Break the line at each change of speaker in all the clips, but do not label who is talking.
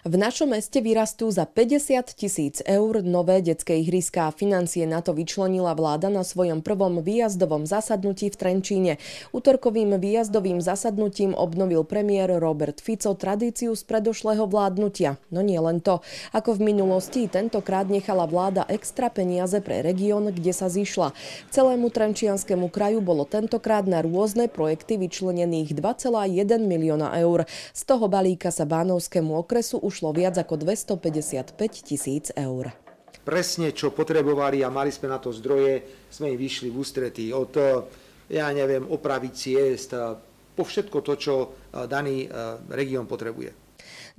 V našom meste vyrastú za 50 tisíc eur nové detské ihriska. Financie na to vyčlenila vláda na svojom prvom výjazdovom zasadnutí v Trenčíne. Útorkovým výjazdovým zasadnutím obnovil premiér Robert Fico tradíciu z predošlého vládnutia. No nie len to. Ako v minulosti, tentokrát nechala vláda extra peniaze pre región, kde sa zišla. Celému Trenčianskému kraju bolo tentokrát na rôzne projekty vyčlenených 2,1 milióna eur. Z toho balíka sa Bánovskému okresu ušlo viac ako 255 tisíc eur.
Presne, čo potrebovali a mali sme na to zdroje, sme im vyšli v ústretí. Od, ja neviem, opravy ciest, po všetko to, čo daný región potrebuje.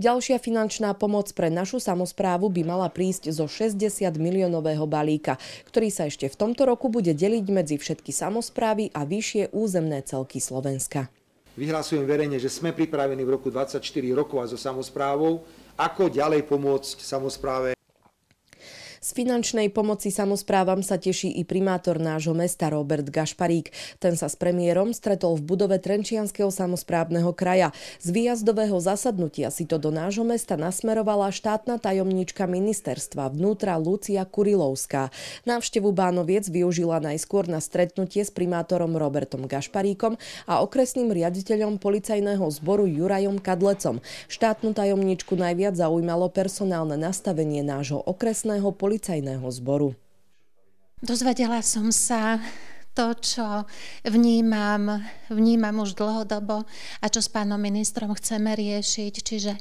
Ďalšia finančná pomoc pre našu samozprávu by mala prísť zo 60 miliónového balíka, ktorý sa ešte v tomto roku bude deliť medzi všetky samozprávy a vyššie územné celky Slovenska.
Vyhlasujem verejne, že sme pripravení v roku 24 rokovať so samozprávou, ako ďalej pomôcť samozpráve
z finančnej pomoci samozprávam sa teší i primátor nášho mesta Robert Gašparík. Ten sa s premiérom stretol v budove Trenčianského samozprávneho kraja. Z výjazdového zasadnutia si to do nášho mesta nasmerovala štátna tajomníčka ministerstva vnútra Lucia Kurilovská. Návštevu Bánoviec využila najskôr na stretnutie s primátorom Robertom Gašparíkom a okresným riaditeľom policajného zboru Jurajom Kadlecom. Štátnu tajomníčku najviac zaujímalo personálne nastavenie nášho okresného policajného policajného zboru.
Dozvedela som sa to, čo vnímam, vnímam už dlhodobo a čo s pánom ministrom chceme riešiť, čiže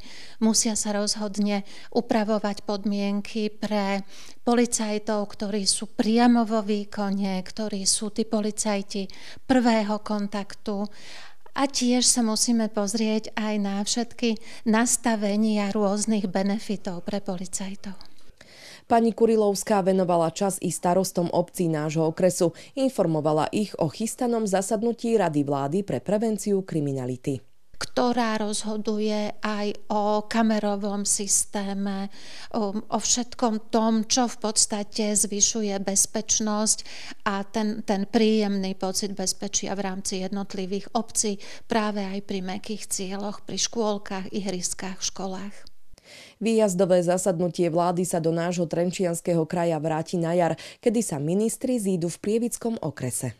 musia sa rozhodne upravovať podmienky pre policajtov, ktorí sú priamo vo výkone, ktorí sú tí policajti prvého kontaktu a tiež sa musíme pozrieť aj na všetky nastavenia rôznych benefitov pre policajtov. Pani Kurilovská
venovala čas i starostom obcí nášho okresu. Informovala ich o chystanom zasadnutí Rady vlády pre prevenciu kriminality
ktorá rozhoduje aj o kamerovom systéme, um, o všetkom tom, čo v podstate zvyšuje bezpečnosť a ten, ten príjemný pocit bezpečia v rámci jednotlivých obcí práve aj pri mekých cieľoch, pri škôlkach, ihriskách, školách.
Výjazdové zasadnutie vlády sa do nášho Trenčianského kraja vráti na jar, kedy sa ministri zídu v Prievickom okrese.